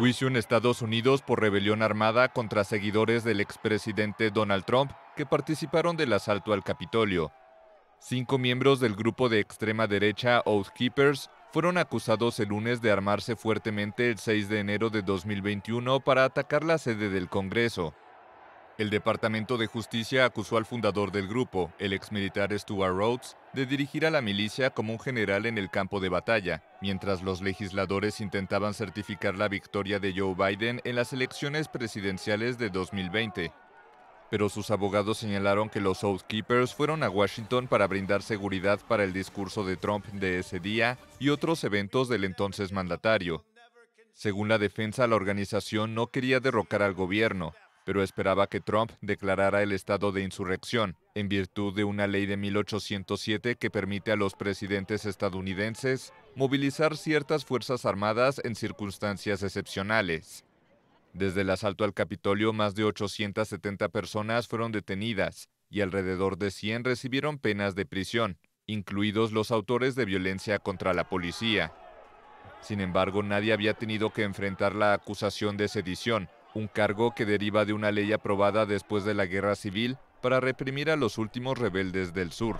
Juicio en Estados Unidos por rebelión armada contra seguidores del expresidente Donald Trump que participaron del asalto al Capitolio. Cinco miembros del grupo de extrema derecha Oath Keepers fueron acusados el lunes de armarse fuertemente el 6 de enero de 2021 para atacar la sede del Congreso. El Departamento de Justicia acusó al fundador del grupo, el exmilitar Stuart Rhodes, de dirigir a la milicia como un general en el campo de batalla, mientras los legisladores intentaban certificar la victoria de Joe Biden en las elecciones presidenciales de 2020. Pero sus abogados señalaron que los Oath Keepers fueron a Washington para brindar seguridad para el discurso de Trump de ese día y otros eventos del entonces mandatario. Según la defensa, la organización no quería derrocar al gobierno, pero esperaba que Trump declarara el estado de insurrección, en virtud de una ley de 1807 que permite a los presidentes estadounidenses movilizar ciertas fuerzas armadas en circunstancias excepcionales. Desde el asalto al Capitolio, más de 870 personas fueron detenidas y alrededor de 100 recibieron penas de prisión, incluidos los autores de violencia contra la policía. Sin embargo, nadie había tenido que enfrentar la acusación de sedición, un cargo que deriva de una ley aprobada después de la Guerra Civil para reprimir a los últimos rebeldes del sur.